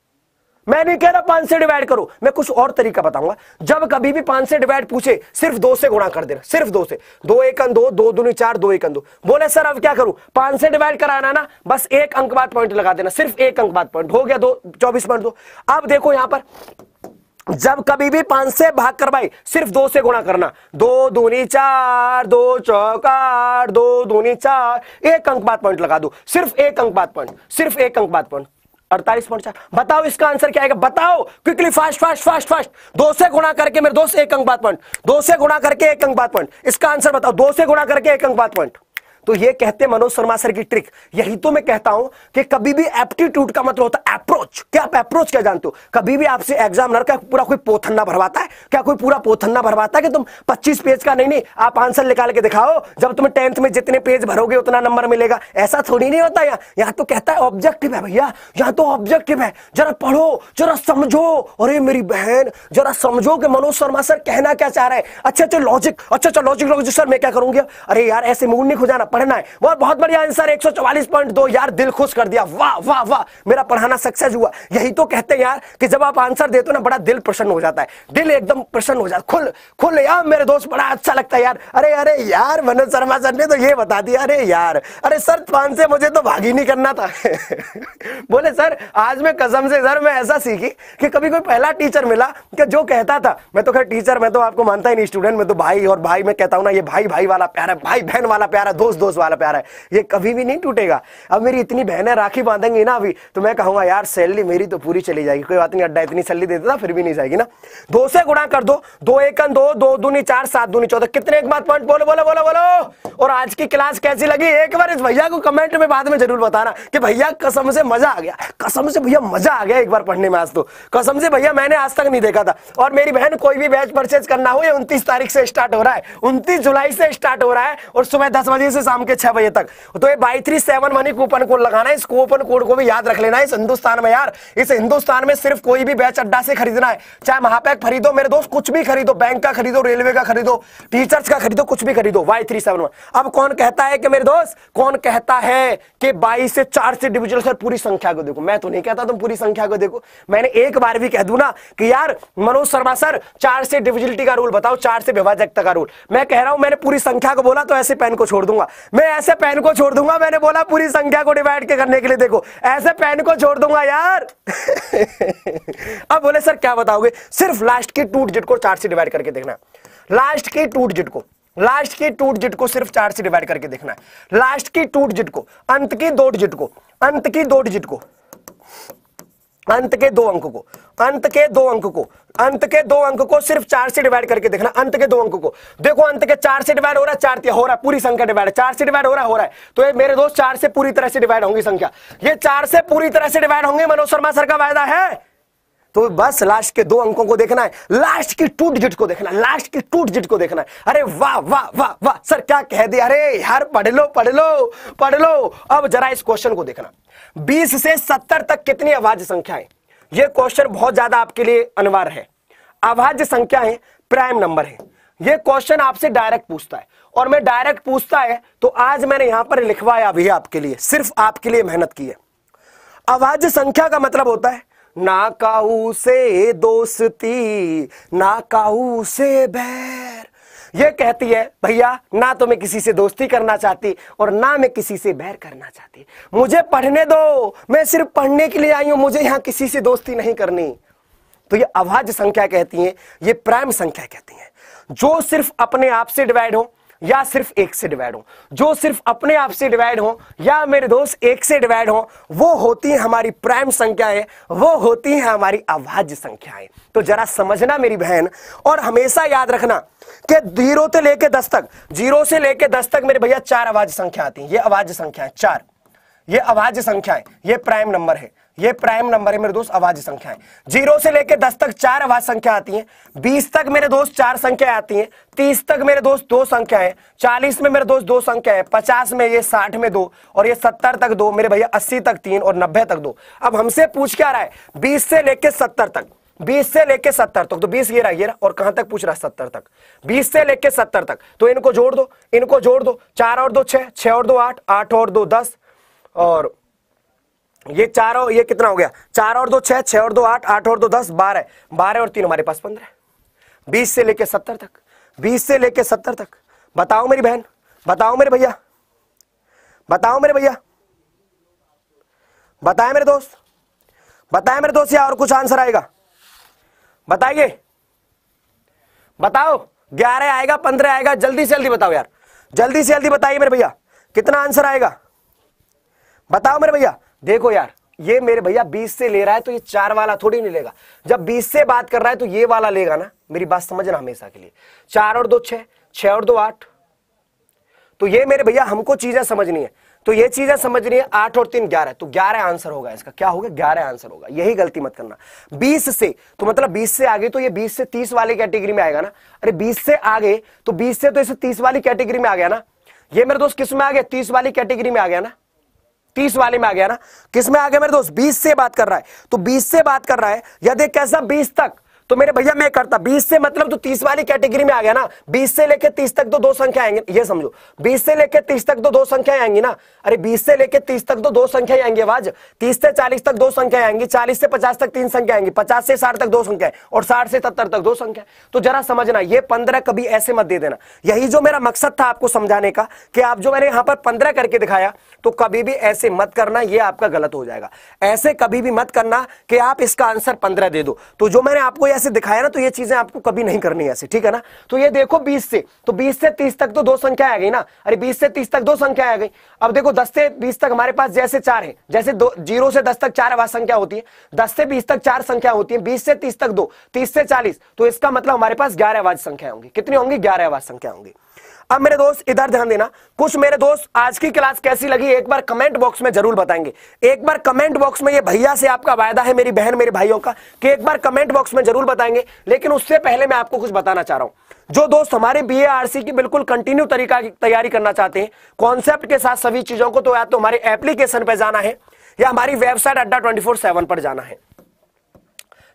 मैं नहीं कह रहा पांच से डिवाइड करो मैं कुछ और तरीका बताऊंगा जब कभी भी पांच से डिवाइड पूछे सिर्फ दो से गुणा कर देना सिर्फ दो से दो एक अंक दो दो दूनी चार दो एक अन दो बोले सर अब क्या करूं पांच से डिवाइड कराना ना बस एक अंक बाद पॉइंट लगा देना सिर्फ एक अंक बाद पॉइंट हो गया दो चौबीस पॉइंट दो अब देखो यहां पर जब कभी भी पांच से भाग कर भाई सिर्फ दो से गुणा करना दो दूनी चार दो चौकार दो दूनी चार एक अंक बाद पॉइंट लगा दो सिर्फ एक अंक बाद पॉइंट सिर्फ एक अंक बाद पॉइंट अड़तालीस पॉइंट चार बताओ इसका आंसर क्या आएगा बताओ quickly fast fast fast fast दो से गुणा करके मेरे दोस्त एक अंक बात पॉइंट दो से गुणा करके एक अंक बात पॉइंट इसका आंसर बताओ दो से गुणा करके एक अंक बात पॉइंट तो ये कहते मनोज शर्मा सर की ट्रिक यही तो मैं कहता हूं कि कभी भी एप्टीट्यूड का मतलब होता है अप्रोच क्या आप अप्रोच क्या जानते हो कभी भी आपसे एग्जामिनर का पूरा कोई पोथन्ना भरवाता है क्या कोई पूरा पोथन्ना भरवाता है कि तुम 25 पेज का नहीं नहीं आप आंसर निकाल के दिखाओ जब तुम टेंथ में जितने पेज भरोगे उतना नंबर मिलेगा ऐसा थोड़ी नहीं होता यहाँ यहाँ तो कहता है ऑब्जेक्टिव है भैया यहाँ तो ऑब्जेक्टिव है जरा पढ़ो जरा समझो अरे मेरी बहन जरा समझो कि मनोज शर्मा सर कहना क्या चाह रहे हैं अच्छा अच्छा लॉजिक अच्छा अच्छा लॉजिक लॉजिक सर मैं क्या करूंगी अरे यार ऐसे मूड नहीं खुजाना पढ़ना है बहुत बहुत बढ़िया आंसर 144.2 यार दिल खुश कर दिया वाह वाह वाह मेरा पढ़ाना सक्सेस हुआ यही तो कहते हैं यार कि जब आप आंसर देते हो ना बड़ा दिल प्रसन्न हो जाता है दिल एकदम प्रसन्न हो जाता खुल खुल यार मेरे दोस्त बड़ा अच्छा लगता है यार अरे अरे यार मनोज शर्मा सर ने तो ये बता दिया अरे यार अरे सर पान से मुझे तो भागी नहीं करना था <laughs> बोले सर आज मैं कसम से सर मैं ऐसा सीखी कि कभी कोई पहला टीचर मिला कि जो कहता था मैं तो खैर टीचर मैं तो आपको मानता ही नहीं स्टूडेंट मैं तो भाई और भाई मैं कहता हूं ना ये भाई भाई वाला प्यारा भाई बहन वाला प्यारा दोस्त दोस्त वाला प्यार है ये कभी भी नहीं टूटेगा अब मेरी इतनी बहनें राखी बांधेंगी ना अभी तो मैं कहूंगा यार सैलरी मेरी तो पूरी चली जाएगी कोई बात नहीं अड्डा इतनी सैलरी देता फिर भी नहीं जाएगी ना दो से गुणा कर दो दो एक दो दो दूनी चार सात दूनी चौदह कितने एक बात पॉइंट बोलो बोलो बोलो बोलो और आज की क्लास कैसी लगी एक बार इस भैया को कमेंट में बाद में जरूर बताना कि भैया कसम से मजा आ गया कसम से भैया मजा आ गया एक बार पढ़ने में आज तो कसम से भैया मैंने आज तक नहीं देखा था और मेरी बहन कोई भी बैच परचेज करना हो ये 29 तारीख से स्टार्ट हो रहा है 29 जुलाई से स्टार्ट हो रहा है और सुबह दस बजे से शाम के छह बजे तक तो ये बाई थ्री सेवन मनी कूपन कोड लगाना है इस कूपन कोड को भी याद रख लेना है इस हिंदुस्तान में यार इस हिंदुस्तान में सिर्फ कोई भी बैच अड्डा से खरीदना है चाहे महापैक खरीदो मेरे दोस्त कुछ भी खरीदो बैंक का खरीदो रेलवे का खरीदो टीचर्स का खरीदो कुछ भी खरीदो वाई थ्री सेवन वन अब कौन कहता है कि मेरे दोस्त कौन कहता है कि बाईस से चार से डिविजन सर पूरी संख्या को देखो मैं तो नहीं कहता तुम पूरी संख्या को देखो मैंने एक बार भी कह दू ना कि यार मनोज शर्मा सर चार से डिविजिलिटी का रूल बताओ चार से विभाजकता का रूल मैं कह रहा हूं मैंने पूरी संख्या को बोला तो ऐसे पेन को छोड़ दूंगा मैं ऐसे पेन को छोड़ दूंगा मैंने बोला पूरी संख्या को डिवाइड के करने के लिए देखो ऐसे पेन को छोड़ दूंगा यार <laughs> अब बोले सर क्या बताओगे सिर्फ लास्ट के टू डिजिट को चार से डिवाइड करके देखना लास्ट के टू डिजिट को लास्ट की टूट जिट को सिर्फ चार से डिवाइड करके देखना है लास्ट की टूट जिट को अंत की दो जिट को अंत की दो जिट को अंत के दो अंक को अंत के दो अंक को अंत के दो अंक को सिर्फ चार से डिवाइड करके देखना अंत के दो अंक को देखो अंत के चार से डिवाइड हो रहा है चार हो रहा है पूरी संख्या डिवाइड चार से डिवाइड हो रहा है हो रहा है तो ये मेरे दोस्त चार से पूरी तरह से डिवाइड होंगी संख्या ये चार से पूरी तरह से डिवाइड होंगे मनोज शर्मा सर का वायदा है तो बस लास्ट के दो अंकों को देखना है लास्ट की टूट जिट को देखना है लास्ट की टूट जिट को देखना है अरे वाह वाह वाह वाह सर क्या कह दिया अरे यार पढ़ लो पढ़ लो पढ़ लो अब जरा इस क्वेश्चन को देखना बीस से सत्तर तक कितनी अभाज्य संख्याएं यह क्वेश्चन बहुत ज्यादा आपके लिए अनिवार्य है अभाज्य संख्या है प्राइम नंबर है यह क्वेश्चन आपसे डायरेक्ट पूछता है और मैं डायरेक्ट पूछता है तो आज मैंने यहां पर लिखवाया भी आपके लिए सिर्फ आपके लिए मेहनत की है अभाज्य संख्या का मतलब होता है ना काहू से दोस्ती ना काहू से बैर ये कहती है भैया ना तो मैं किसी से दोस्ती करना चाहती और ना मैं किसी से बैर करना चाहती मुझे पढ़ने दो मैं सिर्फ पढ़ने के लिए आई हूं मुझे यहां किसी से दोस्ती नहीं करनी तो ये अभाज्य संख्या कहती है ये प्राइम संख्या कहती है जो सिर्फ अपने आप से डिवाइड हो या सिर्फ एक से डिवाइड हो जो सिर्फ अपने आप से डिवाइड हो या मेरे दोस्त एक से डिवाइड हो वो होती है हमारी प्राइम संख्याएं वो होती है हमारी अभाज्य संख्याएं तो जरा समझना मेरी बहन और हमेशा याद रखना कि जीरो से लेके दस तक जीरो से लेके दस तक मेरे भैया चार अभाज्य संख्या आती है ये अभाज्य संख्या है चार ये अभाज्य संख्या है ये प्राइम नंबर है ये प्राइम नंबर है मेरे दोस्त आवाज संख्या है जीरो से लेकर दस तक चार आवाज संख्या आती है बीस तक मेरे दोस्त चार संख्या आती है तीस तक मेरे दोस्त दो संख्या है चालीस में मेरे दोस्त दो संख्या है पचास में ये साठ में दो और ये सत्तर तक दो मेरे भैया अस्सी तक तीन और नब्बे तक दो अब हमसे पूछ क्या रहा है बीस से लेकर सत्तर तक 20 से लेके 70 तक तो 20 ये रहा ये रहा और कहां तक पूछ रहा है 70 तक 20 से लेके 70 तक तो इनको जोड़ दो इनको जोड़ दो चार और दो छह छह और दो आठ आठ और दो दस और ये चार और ये कितना हो गया चार और दो छह छह और दो आठ आठ और दो दस बारह बारह और तीन हमारे पास पंद्रह बीस से लेके सत्तर तक बीस से लेके सत्तर तक बताओ मेरी बहन बताओ मेरे भैया बताओ मेरे भैया बताए मेरे दोस्त बताए मेरे दोस्त या और कुछ आंसर आएगा बताइए बताओ ग्यारह आएगा पंद्रह आएगा जल्दी से जल्दी बताओ यार जल्दी से जल्दी बताइए मेरे भैया कितना आंसर आएगा बताओ मेरे भैया देखो यार ये मेरे भैया बीस से ले रहा है तो ये चार वाला थोड़ी नहीं लेगा जब बीस से बात कर रहा है तो ये वाला लेगा ना मेरी बात समझना हमेशा के लिए चार और दो छह छः और दो आठ तो ये मेरे भैया हमको चीजें समझनी है तो ये चीजें समझ रही है आठ और तीन ग्यारह तो ग्यारह आंसर होगा इसका क्या होगा ग्यारह आंसर होगा यही गलती मत करना बीस से तो मतलब बीस से आगे तो ये बीस से तीस वाली कैटेगरी में आएगा ना अरे बीस से आगे तो बीस से तो इसे तीस वाली कैटेगरी में आ गया ना ये मेरे दोस्त किस में आ गया तीस वाली कैटेगरी में आ गया ना तीस वाले में आ गया ना किस में आ गया मेरे दोस्त बीस से बात कर रहा है तो बीस से बात कर रहा है या देख कैसा बीस तक तो मेरे भैया मैं करता बीस से मतलब तो तीस वाली कैटेगरी में आ गया ना बीस से लेकर तीस तक तो दो संख्या आएंगे ये समझो बीस से लेके तीस तक तो दो संख्या आएंगी ना अरे बीस से लेकर तीस तक तो दो संख्या आएंगे आवाज तीस से चालीस तक दो संख्या आएंगी चालीस से पचास तक तीन संख्या आएंगी पचास से साठ तक दो संख्या और साठ से सत्तर तक दो संख्या तो जरा समझना ये पंद्रह कभी ऐसे मत दे देना यही जो मेरा मकसद था आपको समझाने का कि आप जो मैंने यहां पर पंद्रह करके दिखाया तो कभी भी ऐसे मत करना यह आपका गलत हो जाएगा ऐसे कभी भी मत करना कि आप इसका आंसर पंद्रह दे दो तो जो मैंने आपको यह ऐसे दिखाया ना तो ये चीजें आपको कभी नहीं करनी ऐसे ठीक है ना तो ये देखो बीस से तो बीस से तीस तक तो दो संख्या आ गई ना अरे बीस से तीस तक दो संख्या आ गई अब देखो दस से बीस तक हमारे पास जैसे चार है जैसे दो जीरो से दस तक चार आवाज संख्या होती है दस से बीस तक चार संख्या होती है बीस से तीस तक दो तीस से चालीस तो इसका मतलब हमारे पास ग्यारह आवाज संख्या होंगी कितनी होंगी ग्यारह आवाज संख्या होंगी अब मेरे दोस्त इधर ध्यान देना कुछ मेरे दोस्त आज की क्लास कैसी लगी एक बार कमेंट बॉक्स में जरूर बताएंगे एक बार कमेंट बॉक्स में ये भैया से आपका वायदा है मेरी बहन मेरे भाइयों का कि एक बार कमेंट बॉक्स में जरूर बताएंगे लेकिन उससे पहले मैं आपको कुछ बताना चाह रहा हूं जो दोस्त हमारे बी आरसी की बिल्कुल कंटिन्यू तरीका की तैयारी करना चाहते हैं कॉन्सेप्ट के साथ सभी चीजों को तो या तो हमारे एप्लीकेशन पर जाना है या हमारी वेबसाइट अड्डा ट्वेंटी पर जाना है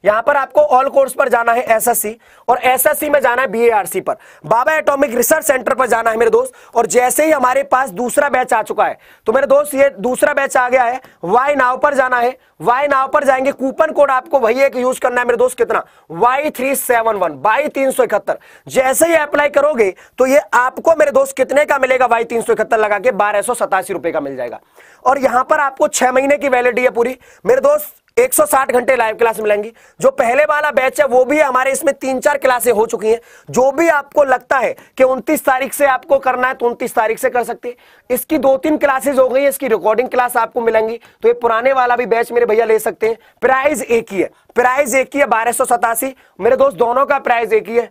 यहां पर आपको ऑल कोर्स पर जाना है एसएससी और एसएससी में जाना है बीएआरसी पर बाबा एटॉमिक रिसर्च सेंटर पर जाना है मेरे दोस्त और जैसे ही हमारे पास दूसरा बैच आ चुका है तो मेरे दोस्त ये दूसरा बैच आ गया है वाई नाव पर जाना है वाई नाव पर जाएंगे कूपन कोड आपको वही एक यूज करना है मेरे दोस्त कितना Y three seven one Y तीन सौ इकहत्तर जैसे ही अप्लाई करोगे तो ये आपको मेरे दोस्त कितने का मिलेगा वाई तीन सौ इकहत्तर लगा के बारह सौ सतासी रुपए का मिल जाएगा और यहां पर आपको छह महीने की वैलिडी है पूरी मेरे दोस्त 160 घंटे लाइव क्लास मिलेंगी जो पहले वाला बैच है वो भी हमारे इसमें तीन चार क्लासे हो चुकी हैं जो भी आपको लगता है कि 29 तारीख से आपको करना है तो 29 तारीख से कर सकते हैं इसकी दो तीन क्लासेज हो गई इसकी रिकॉर्डिंग क्लास आपको मिलेंगी तो ये पुराने वाला भी बैच मेरे भैया ले सकते हैं प्राइज एक ही है प्राइज एक ही है बारह मेरे दोस्त दोनों का प्राइज एक ही है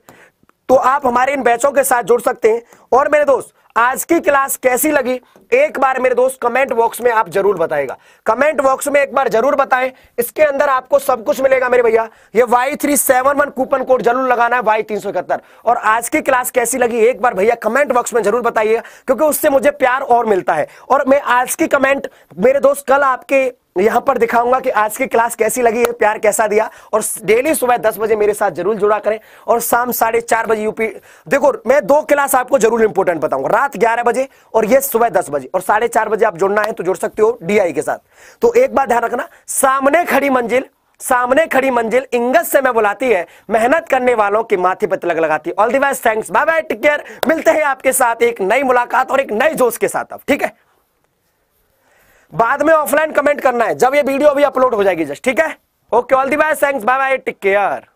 तो आप हमारे इन बैचों के साथ जुड़ सकते हैं और मेरे दोस्त आज की क्लास कैसी लगी एक बार मेरे दोस्त कमेंट बॉक्स में आप जरूर बताएगा कमेंट बॉक्स में एक बार जरूर बताएं इसके अंदर आपको सब कुछ मिलेगा मेरे भैया ये Y three seven one coupon code जरूर लगाना है वाई तीन सौ इकहत्तर और आज की क्लास कैसी लगी एक बार भैया कमेंट बॉक्स में जरूर बताइए क्योंकि उससे मुझे प्यार और मिलता है और मैं आज की कमेंट मेरे दोस्त कल आपके यहां पर दिखाऊंगा कि आज की क्लास कैसी लगी है प्यार कैसा दिया और डेली सुबह दस बजे मेरे साथ जरूर जुड़ा करें और शाम साढ़े चार बजे यूपी देखो मैं दो क्लास आपको जरूर इंपोर्टेंट बताऊंगा रात ग्यारह बजे और ये सुबह दस बजे और साढ़े चार बजे आप जुड़ना है तो जुड़ सकते हो डीआई के साथ तो एक बात ध्यान रखना सामने खड़ी मंजिल सामने खड़ी मंजिल इंगत से मैं बुलाती है मेहनत करने वालों के माथे पर तिलक लगाती है all the best thanks bye bye take care मिलते हैं आपके साथ एक नई मुलाकात और एक नए जोश के साथ अब ठीक है बाद में ऑफलाइन कमेंट करना है जब ये वीडियो अभी अपलोड हो जाएगी जस्ट ठीक है okay all the bye thanks bye bye take care